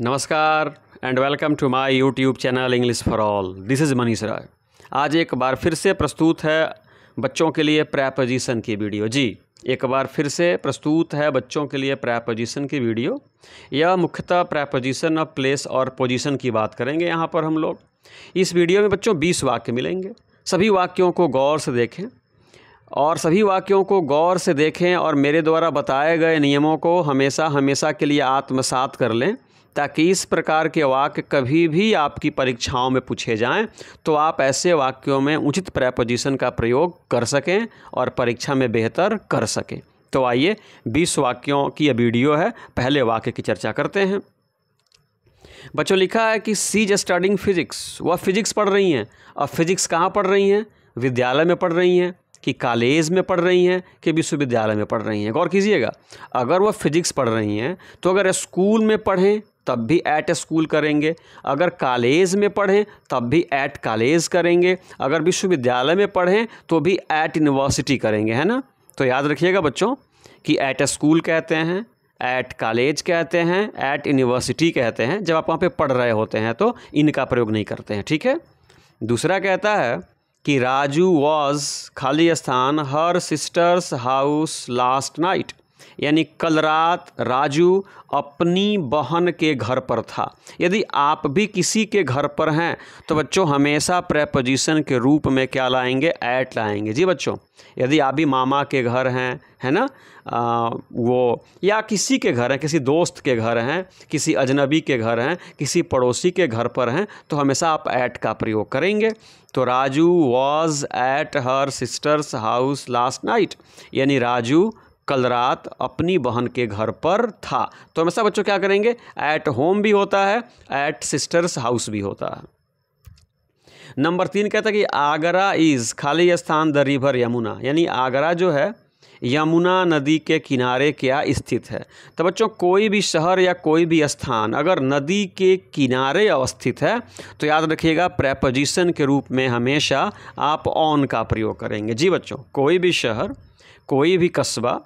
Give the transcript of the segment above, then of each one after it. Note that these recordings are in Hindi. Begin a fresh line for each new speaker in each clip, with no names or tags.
नमस्कार and welcome to my YouTube channel English for all this is Manish Rai आज एक बार फिर से प्रस्तुत है बच्चों के लिए प्रैपोजिशन की वीडियो जी एक बार फिर से प्रस्तुत है बच्चों के लिए प्रैपोजिशन की वीडियो यह मुख्यतः प्रैपोजिशन ऑफ प्लेस और पोजिशन की बात करेंगे यहाँ पर हम लोग इस वीडियो में बच्चों बीस वाक्य मिलेंगे सभी वाक्यों को गौर से देखें और सभी वाक्यों को गौर से देखें और मेरे द्वारा बताए गए नियमों को हमेशा हमेशा के लिए आत्मसात कर लें ताकि इस प्रकार के वाक्य कभी भी आपकी परीक्षाओं में पूछे जाएं तो आप ऐसे वाक्यों में उचित प्रेपोजिशन का प्रयोग कर सकें और परीक्षा में बेहतर कर सकें तो आइए बीस वाक्यों की यह वीडियो है पहले वाक्य की चर्चा करते हैं बच्चों लिखा है कि सीज स्टडिंग फिजिक्स वह फिजिक्स पढ़ रही हैं और फिजिक्स कहाँ पढ़ रही हैं विद्यालय में पढ़ रही हैं कि कॉलेज में पढ़ रही हैं कि विश्वविद्यालय में पढ़ रही हैं गौर कीजिएगा अगर वह फिजिक्स पढ़ रही हैं तो अगर स्कूल में पढ़ें तब भी ऐट स्कूल करेंगे अगर कॉलेज में पढ़ें तब भी ऐट कॉलेज करेंगे अगर विश्वविद्यालय में पढ़ें तो भी ऐट यूनिवर्सिटी करेंगे है ना तो याद रखिएगा बच्चों कि ऐट स्कूल कहते हैं ऐट कॉलेज कहते हैं ऐट यूनिवर्सिटी कहते हैं जब आप वहाँ पे पढ़ रहे होते हैं तो इनका प्रयोग नहीं करते हैं ठीक है दूसरा कहता है कि राजू वॉज खाली स्थान her sister's house last night यानी कल रात राजू अपनी बहन के घर पर था यदि आप भी किसी के घर पर हैं तो बच्चों हमेशा प्रेपोजिशन के रूप में क्या लाएंगे ऐट लाएंगे जी बच्चों यदि आप भी मामा के घर हैं है ना आ, वो या किसी के घर हैं किसी दोस्त के घर हैं किसी अजनबी के घर हैं किसी पड़ोसी के घर पर हैं तो हमेशा आप ऐट का प्रयोग करेंगे तो Raju was at her sister's house last night यानी राजू कल रात अपनी बहन के घर पर था तो हमेशा बच्चों क्या करेंगे एट होम भी होता है एट सिस्टर्स हाउस भी होता है नंबर तीन कहता है कि आगरा इज़ खाली स्थान द रिवर यमुना यानी आगरा जो है यमुना नदी के किनारे क्या स्थित है तो बच्चों कोई भी शहर या कोई भी स्थान अगर नदी के किनारे अवस्थित है तो याद रखिएगा प्रेपोजिशन के रूप में हमेशा आप ऑन का प्रयोग करेंगे जी बच्चों कोई भी शहर कोई भी कस्बा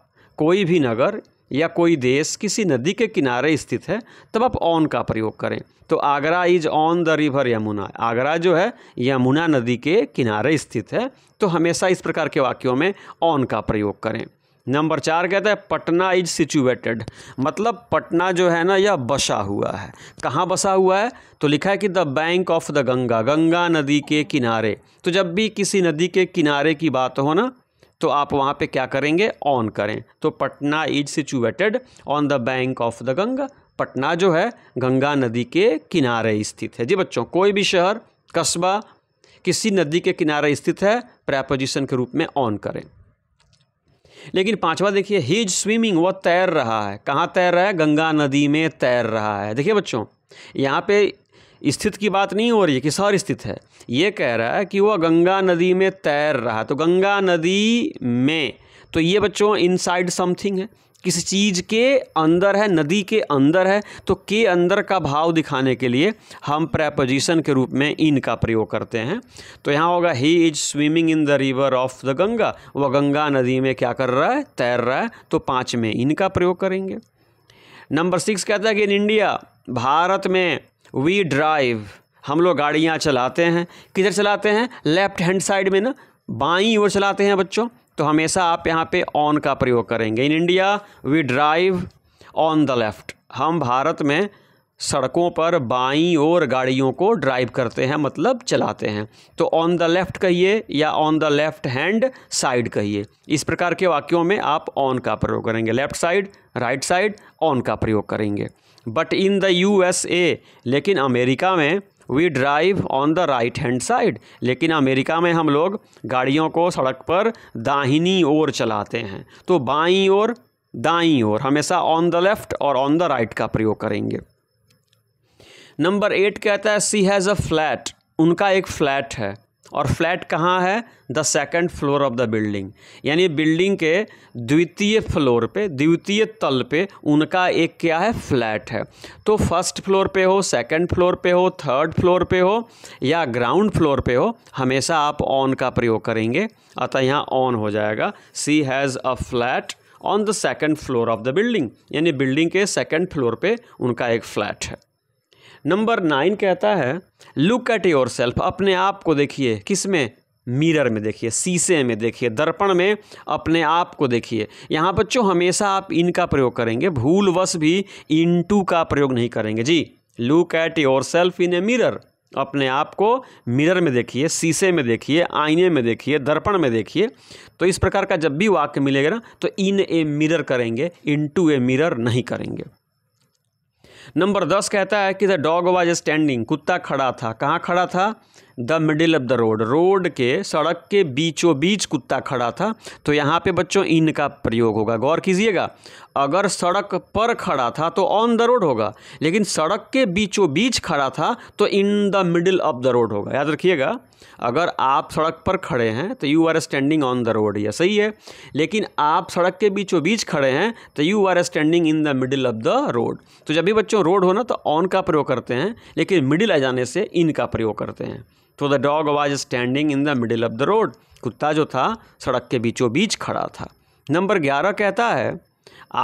कोई भी नगर या कोई देश किसी नदी के किनारे स्थित है तब आप ऑन का प्रयोग करें तो Agra is on the river Yamuna Agra जो है यमुना नदी के किनारे स्थित है तो हमेशा इस प्रकार के वाक्यों में ऑन का प्रयोग करें नंबर चार कहता है पटना इज सिचुएटेड मतलब पटना जो है ना यह बसा हुआ है कहाँ बसा हुआ है तो लिखा है कि the bank of the Ganga Ganga नदी के किनारे तो जब भी किसी नदी के किनारे की बात हो ना तो आप वहाँ पे क्या करेंगे ऑन करें तो Patna is situated on the bank of the Ganga Patna जो है गंगा नदी के किनारे स्थित है जी बच्चों कोई भी शहर कस्बा किसी नदी के किनारे स्थित है प्रेपोजिशन के रूप में ऑन करें लेकिन पांचवा देखिए ही इज स्विमिंग वह तैर रहा है कहाँ तैर रहा है गंगा नदी में तैर रहा है देखिए बच्चों यहाँ पे स्थित की बात नहीं हो रही है कि सर स्थित है ये कह रहा है कि वह गंगा नदी में तैर रहा तो गंगा नदी में तो ये बच्चों इनसाइड समथिंग है किसी चीज़ के अंदर है नदी के अंदर है तो के अंदर का भाव दिखाने के लिए हम प्रेपोजिशन के रूप में इन का प्रयोग करते हैं तो यहाँ होगा he is swimming in the river of the Ganga वह गंगा नदी में क्या कर रहा है तैर रहा है तो पाँच में इन का प्रयोग करेंगे नंबर सिक्स कहता है कि इन इंडिया भारत में वी ड्राइव हम लोग गाड़ियाँ चलाते हैं किधर चलाते हैं लेफ्ट हैंड साइड में ना बाई ओर चलाते हैं बच्चों तो हमेशा आप यहाँ पे ऑन का प्रयोग करेंगे in India we drive on the left हम भारत में सड़कों पर बाई और गाड़ियों को ड्राइव करते हैं मतलब चलाते हैं तो ऑन द लेफ्ट कहिए या on the left hand side कहिए इस प्रकार के वाक्यों में आप ऑन का प्रयोग करेंगे left side right side on का प्रयोग करेंगे but in the U S A लेकिन अमेरिका में we drive on the right hand side लेकिन अमेरिका में हम लोग गाड़ियों को सड़क पर दाहिनी ओर चलाते हैं तो बाई ओर दाई ओर हमेशा ऑन द लेफ्ट और ऑन द राइट का प्रयोग करेंगे नंबर एट कहता है सी हैज़ अ फ्लैट उनका एक फ्लैट है और फ्लैट कहाँ है the second floor of the building यानी बिल्डिंग के द्वितीय फ्लोर पे द्वितीय तल पे उनका एक क्या है फ्लैट है तो फर्स्ट फ्लोर पे हो सेकंड फ्लोर पे हो थर्ड फ्लोर पे हो या ग्राउंड फ्लोर पे हो हमेशा आप ऑन का प्रयोग करेंगे अतः यहाँ ऑन हो जाएगा she has a flat on the second floor of the building यानी बिल्डिंग के सेकेंड फ्लोर पर उनका एक फ्लैट है नंबर नाइन कहता है लुक एट योर सेल्फ अपने आप को देखिए किस में मिरर में देखिए शीशे में देखिए दर्पण में अपने आप को देखिए यहाँ बच्चों हमेशा आप इन का प्रयोग करेंगे भूलवश भी इन टू का प्रयोग नहीं करेंगे जी look at yourself in a mirror अपने आप को मिरर में देखिए शीशे में देखिए आईने में देखिए दर्पण में देखिए तो इस प्रकार का जब भी वाक्य मिलेगा ना तो इन ए मिरर करेंगे इन टू ए मिरर नहीं करेंगे नंबर दस कहता है कि द डॉग वाज स्टैंडिंग कुत्ता खड़ा था कहाँ खड़ा था the middle of the road road के सड़क के बीचों बीच कुत्ता खड़ा था तो यहाँ पे बच्चों इन का प्रयोग होगा गौर कीजिएगा अगर सड़क पर खड़ा था तो ऑन द रोड होगा लेकिन सड़क के बीचों बीच खड़ा था तो in the middle of the road होगा याद रखिएगा अगर आप सड़क पर खड़े हैं तो you are standing on the road यह सही है लेकिन आप सड़क के बीचों बीच खड़े हैं तो you are standing in the middle of the road तो जब भी बच्चों रोड हो ना तो ऑन का प्रयोग करते हैं लेकिन मिडिल आ जाने से इन का प्रयोग करते हैं तो the dog was standing in the middle of the road कुत्ता जो था सड़क के बीचों बीच खड़ा था नंबर ग्यारह कहता है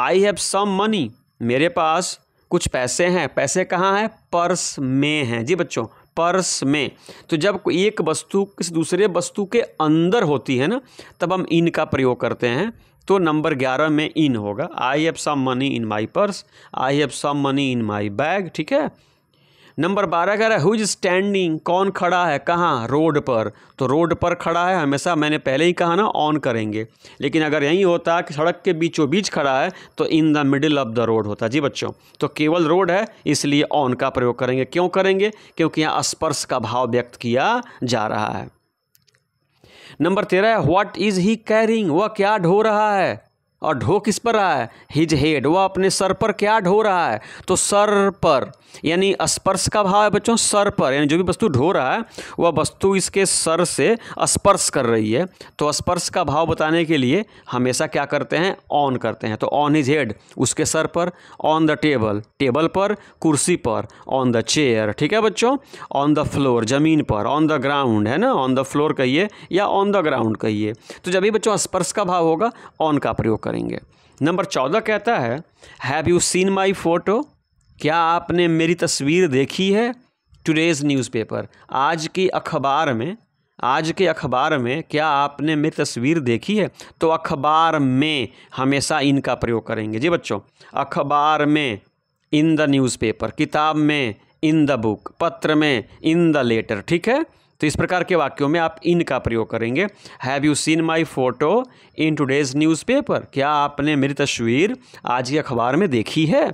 आई हैव सम मनी मेरे पास कुछ पैसे हैं पैसे कहाँ हैं पर्स में हैं जी बच्चों पर्स में तो जब एक वस्तु किसी दूसरे वस्तु के अंदर होती है ना तब हम इन का प्रयोग करते हैं तो नंबर ग्यारह में इन होगा I have some money in my purse I have some money in my bag ठीक है नंबर बारह कह रहा है हुज स्टैंडिंग कौन खड़ा है कहाँ रोड पर तो रोड पर खड़ा है हमेशा मैंने पहले ही कहा ना ऑन करेंगे लेकिन अगर यही होता कि सड़क के बीचों बीच खड़ा है तो in the middle of the road होता जी बच्चों तो केवल रोड है इसलिए ऑन का प्रयोग करेंगे क्यों करेंगे क्योंकि यहाँ स्पर्श का भाव व्यक्त किया जा रहा है नंबर तेरह है व्हाट इज़ ही कैरिंग वह क्या ढो रहा है और ढो किस पर रहा है हिज हेड वह अपने सर पर क्या ढो रहा है तो सर पर यानी स्पर्श का भाव है बच्चों सर पर यानी जो भी वस्तु ढो रहा है वह वस्तु इसके सर से स्पर्श कर रही है तो स्पर्श का भाव बताने के लिए हमेशा क्या करते हैं ऑन करते हैं तो ऑन हिज हेड उसके सर पर ऑन द टेबल टेबल पर कुर्सी पर ऑन द चेयर ठीक है बच्चों ऑन द फ्लोर ज़मीन पर ऑन द ग्राउंड है ना ऑन द फ्लोर कहिए या ऑन द ग्राउंड कहिए तो जब भी बच्चों स्पर्श का भाव होगा ऑन का प्रयोग करेंगे नंबर चौदह कहता है have you seen my photo क्या आपने मेरी तस्वीर देखी है टुडेज़ न्यूज़पेपर आज की अखबार में आज के अखबार में क्या आपने मेरी तस्वीर देखी है तो अखबार में हमेशा इनका प्रयोग करेंगे जी बच्चों अखबार में इन द न्यूज़पेपर किताब में इन द बुक पत्र में इन द लेटर ठीक है तो इस प्रकार के वाक्यों में आप इन का प्रयोग करेंगे have you seen my photo in today's newspaper क्या आपने मेरी तस्वीर आज के अखबार में देखी है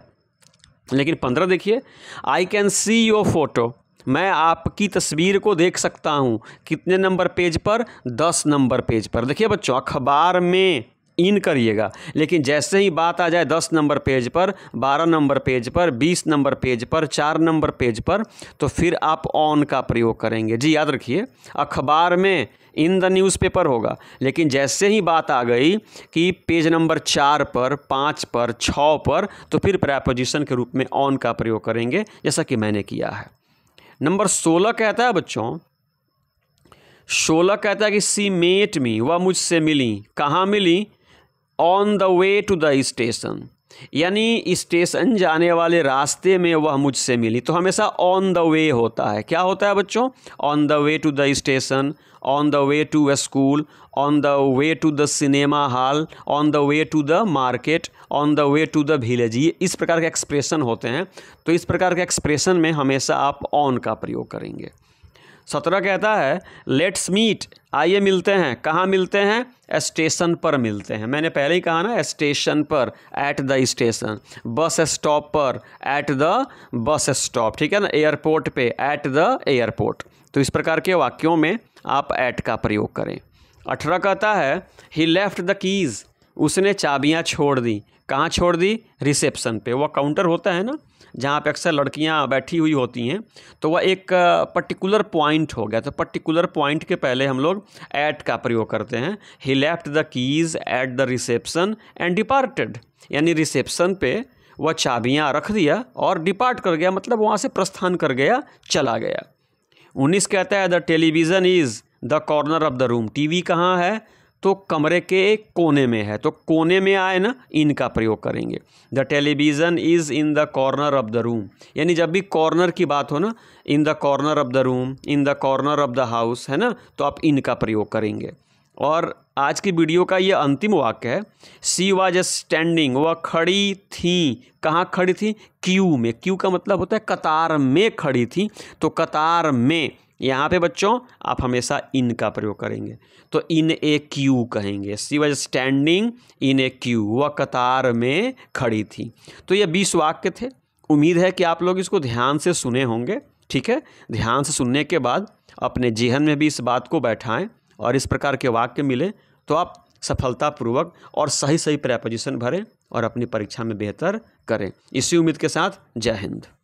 लेकिन पंद्रह देखिए I can see your photo मैं आपकी तस्वीर को देख सकता हूँ कितने नंबर पेज पर दस नंबर पेज पर देखिए बच्चों अखबार में इन करिएगा लेकिन जैसे ही बात आ जाए दस नंबर पेज पर बारह नंबर पेज पर बीस नंबर पेज पर चार नंबर पेज पर तो फिर आप ऑन का प्रयोग करेंगे जी याद रखिए अखबार में इन द न्यूज़पेपर होगा लेकिन जैसे ही बात आ गई कि पेज नंबर चार पर पाँच पर छ पर तो फिर प्रैपोजिशन के रूप में ऑन का प्रयोग करेंगे जैसा कि मैंने किया है नंबर सोलह कहता है बच्चों सोलह कहता है कि सी मेट मी वह मुझसे मिली कहाँ मिली on the way to the station यानी स्टेशन जाने वाले रास्ते में वह मुझसे मिली तो हमेशा ऑन द वे होता है क्या होता है बच्चों on the way to the station on the way to a school on the way to the cinema hall on the way to the market on the way to the village ये इस प्रकार के एक्सप्रेशन होते हैं तो इस प्रकार के एक्सप्रेशन में हमेशा आप ऑन का प्रयोग करेंगे सत्रह कहता है लेट्स मीट आइए मिलते हैं कहाँ मिलते हैं स्टेशन पर मिलते हैं मैंने पहले ही कहा ना स्टेशन पर at the station bus stop पर एट द बस स्टॉप ठीक है ना एयरपोर्ट पे एट द एयरपोर्ट तो इस प्रकार के वाक्यों में आप एट का प्रयोग करें अठारह कहता है ही लेफ्ट द कीज़ उसने चाबियाँ छोड़ दी कहाँ छोड़ दी रिसेप्शन पे वह काउंटर होता है ना जहाँ पे अक्सर लड़कियाँ बैठी हुई होती हैं तो वह एक पर्टिकुलर पॉइंट हो गया तो पर्टिकुलर पॉइंट के पहले हम लोग ऐट का प्रयोग करते हैं he left the keys at the reception and departed यानी रिसेप्शन पे वह चाबियाँ रख दिया और डिपार्ट कर गया मतलब वहाँ से प्रस्थान कर गया चला गया उन्नीस कहता है the television is the corner of the room we कहाँ है तो कमरे के एक कोने में है तो कोने में आए ना इन का प्रयोग करेंगे the television is in the corner of the room यानी जब भी कॉर्नर की बात हो ना in the corner of the room in the corner of the house है ना तो आप इन का प्रयोग करेंगे और आज की वीडियो का ये अंतिम वाक्य है सी वाज स्टैंडिंग वह खड़ी थी कहाँ खड़ी थी क्यू में क्यू का मतलब होता है कतार में खड़ी थी तो कतार में यहाँ पे बच्चों आप हमेशा इन का प्रयोग करेंगे तो इन ए क्यू कहेंगे she was standing in a queue वह कतार में खड़ी थी तो ये बीस वाक्य थे उम्मीद है कि आप लोग इसको ध्यान से सुने होंगे ठीक है ध्यान से सुनने के बाद अपने जेहन में भी इस बात को बैठाएं और इस प्रकार के वाक्य मिले तो आप सफलतापूर्वक और सही सही प्रेपोजिशन भरें और अपनी परीक्षा में बेहतर करें इसी उम्मीद के साथ जय हिंद